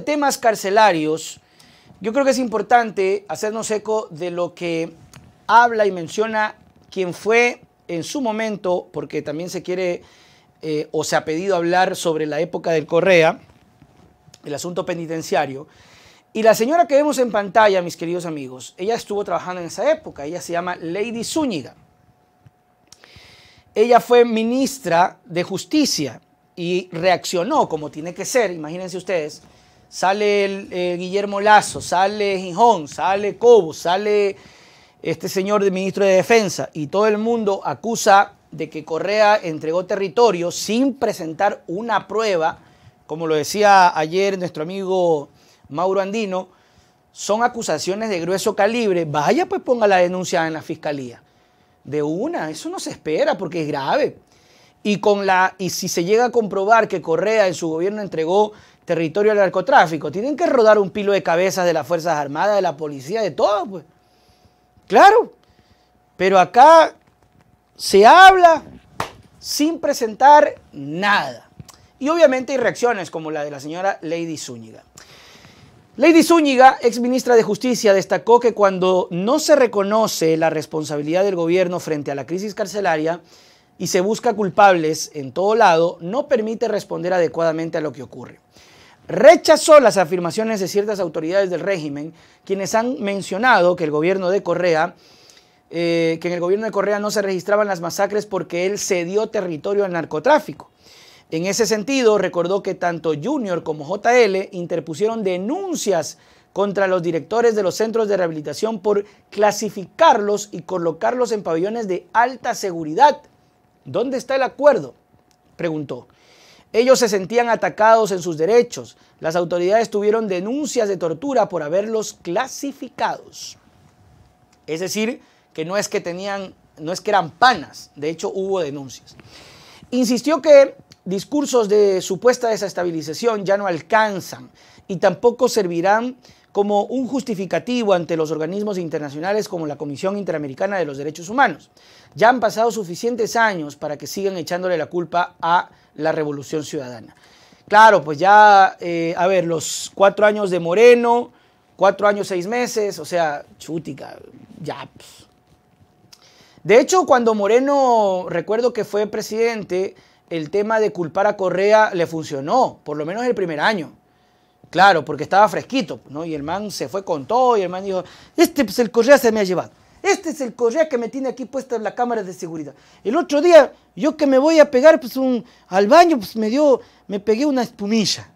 temas carcelarios, yo creo que es importante hacernos eco de lo que habla y menciona quien fue en su momento, porque también se quiere eh, o se ha pedido hablar sobre la época del Correa, el asunto penitenciario. Y la señora que vemos en pantalla, mis queridos amigos, ella estuvo trabajando en esa época, ella se llama Lady Zúñiga. Ella fue ministra de Justicia y reaccionó como tiene que ser, imagínense ustedes, sale el, eh, Guillermo Lazo, sale Gijón, sale Cobo, sale este señor de ministro de Defensa y todo el mundo acusa de que Correa entregó territorio sin presentar una prueba, como lo decía ayer nuestro amigo Mauro Andino, son acusaciones de grueso calibre, vaya pues ponga la denuncia en la fiscalía. De una, eso no se espera porque es grave y, con la, y si se llega a comprobar que Correa en su gobierno entregó territorio al narcotráfico, tienen que rodar un pilo de cabezas de las Fuerzas Armadas, de la policía, de todo, pues. Claro. Pero acá se habla sin presentar nada. Y obviamente hay reacciones como la de la señora Lady Zúñiga. Lady Zúñiga, ex ministra de Justicia, destacó que cuando no se reconoce la responsabilidad del gobierno frente a la crisis carcelaria, y se busca culpables en todo lado, no permite responder adecuadamente a lo que ocurre. Rechazó las afirmaciones de ciertas autoridades del régimen, quienes han mencionado que el gobierno de Correa eh, que en el gobierno de Correa no se registraban las masacres porque él cedió territorio al narcotráfico. En ese sentido, recordó que tanto Junior como JL interpusieron denuncias contra los directores de los centros de rehabilitación por clasificarlos y colocarlos en pabellones de alta seguridad ¿Dónde está el acuerdo? preguntó. Ellos se sentían atacados en sus derechos. Las autoridades tuvieron denuncias de tortura por haberlos clasificados. Es decir, que no es que tenían, no es que eran panas, de hecho hubo denuncias. Insistió que discursos de supuesta desestabilización ya no alcanzan y tampoco servirán como un justificativo ante los organismos internacionales como la Comisión Interamericana de los Derechos Humanos. Ya han pasado suficientes años para que sigan echándole la culpa a la revolución ciudadana. Claro, pues ya, eh, a ver, los cuatro años de Moreno, cuatro años, seis meses, o sea, chútica, ya. Pues. De hecho, cuando Moreno, recuerdo que fue presidente, el tema de culpar a Correa le funcionó, por lo menos el primer año. Claro, porque estaba fresquito, ¿no? Y el man se fue con todo y el man dijo, este es el correa se me ha llevado. Este es el correa que me tiene aquí puesta en la cámara de seguridad. El otro día, yo que me voy a pegar pues, un, al baño, pues me dio, me pegué una espumilla.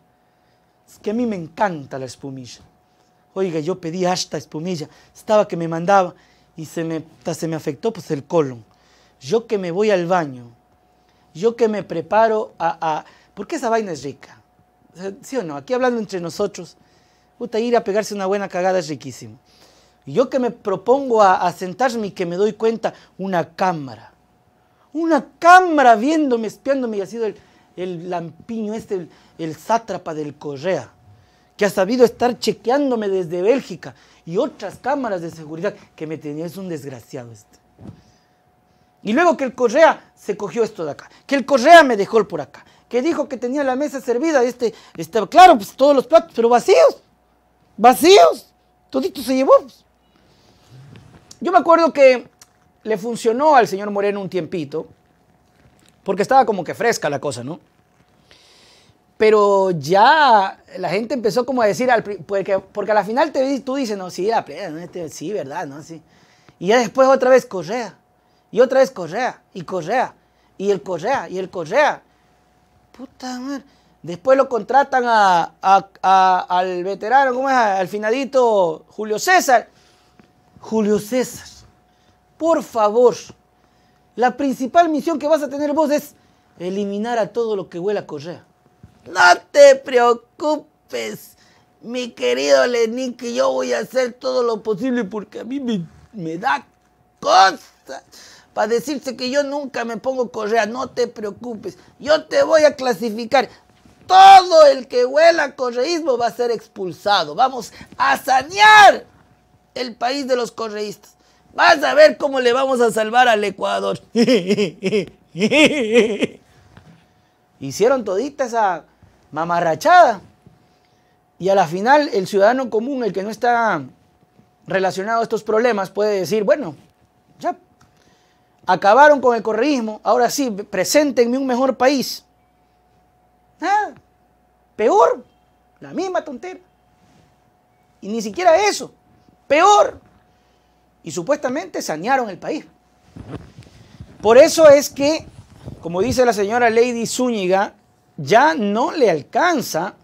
Es que a mí me encanta la espumilla. Oiga, yo pedí hasta espumilla. Estaba que me mandaba y se me, se me afectó pues el colon. Yo que me voy al baño, yo que me preparo a... a porque esa vaina es rica ¿Sí o no? Aquí hablando entre nosotros, puta, ir a pegarse una buena cagada es riquísimo. yo que me propongo a, sentarme y que me doy cuenta, una cámara. Una cámara viéndome, espiándome y ha sido el, lampiño este, el, sátrapa del Correa, que ha sabido estar chequeándome desde Bélgica y otras cámaras de seguridad que me tenía. Es un desgraciado este. Y luego que el Correa se cogió esto de acá, que el Correa me dejó por acá, que dijo que tenía la mesa servida, este, este, claro, pues todos los platos, pero vacíos, vacíos, todito se llevó. Yo me acuerdo que le funcionó al señor Moreno un tiempito, porque estaba como que fresca la cosa, ¿no? Pero ya la gente empezó como a decir, porque, porque a la final te, tú dices, no, sí, la plena, no, este, sí, verdad, ¿no? Sí. Y ya después otra vez Correa, y otra vez Correa, y Correa, y el Correa, y el Correa. Puta madre. Después lo contratan al veterano, ¿cómo es? Al finadito Julio César. Julio César, por favor, la principal misión que vas a tener vos es eliminar a todo lo que huele a correa. No te preocupes, mi querido Lenín, que yo voy a hacer todo lo posible porque a mí me, da cosas. ...a decirse que yo nunca me pongo correa, no te preocupes, yo te voy a clasificar. Todo el que huela correísmo va a ser expulsado. Vamos a sanear el país de los correístas. Vas a ver cómo le vamos a salvar al Ecuador. Hicieron todita esa mamarrachada. Y a la final el ciudadano común, el que no está relacionado a estos problemas, puede decir, bueno, acabaron con el correísmo, ahora sí, preséntenme un mejor país. Nada, peor, la misma tontera. Y ni siquiera eso, peor. Y supuestamente sanearon el país. Por eso es que, como dice la señora Lady Zúñiga, ya no le alcanza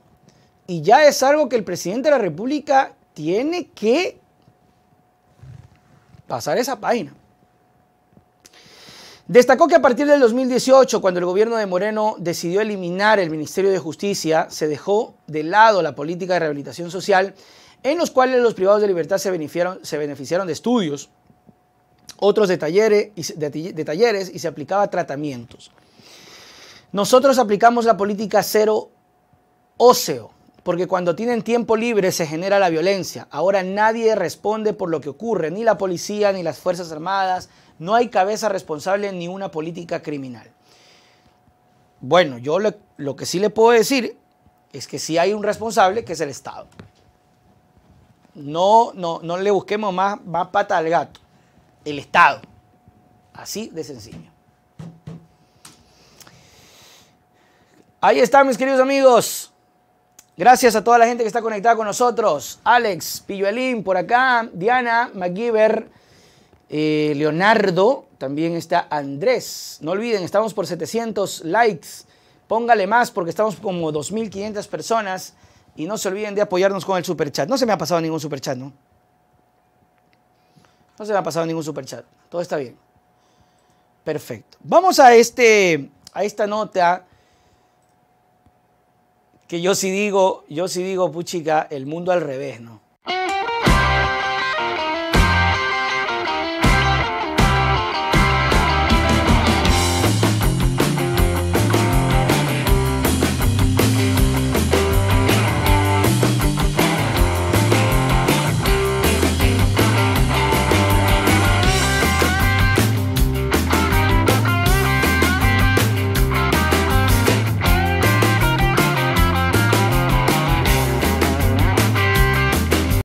y ya es algo que el presidente de la República tiene que pasar esa página. Destacó que a partir del 2018, cuando el gobierno de Moreno decidió eliminar el Ministerio de Justicia, se dejó de lado la política de rehabilitación social, en los cuales los privados de libertad se beneficiaron, se beneficiaron de estudios, otros de talleres, y, de talleres y se aplicaba tratamientos. Nosotros aplicamos la política cero óseo, porque cuando tienen tiempo libre se genera la violencia. Ahora nadie responde por lo que ocurre, ni la policía, ni las Fuerzas Armadas. No hay cabeza responsable ni una política criminal. Bueno, yo lo, que sí le puedo decir es que sí hay un responsable, que es el Estado. No, no, no le busquemos más, más pata al gato. El Estado. Así de sencillo. Ahí está, mis queridos amigos. Gracias a toda la gente que está conectada con nosotros. Alex, Pilluelín por acá, Diana, MacGyver, eh, Leonardo, también está Andrés. No olviden, estamos por 700 likes. Póngale más porque estamos como 2.500 personas. Y no se olviden de apoyarnos con el super chat. No se me ha pasado ningún super chat, ¿no? No se me ha pasado ningún super chat. Todo está bien. Perfecto. Vamos a, este, a esta nota que yo sí digo, yo sí digo, puchica, el mundo al revés, ¿no?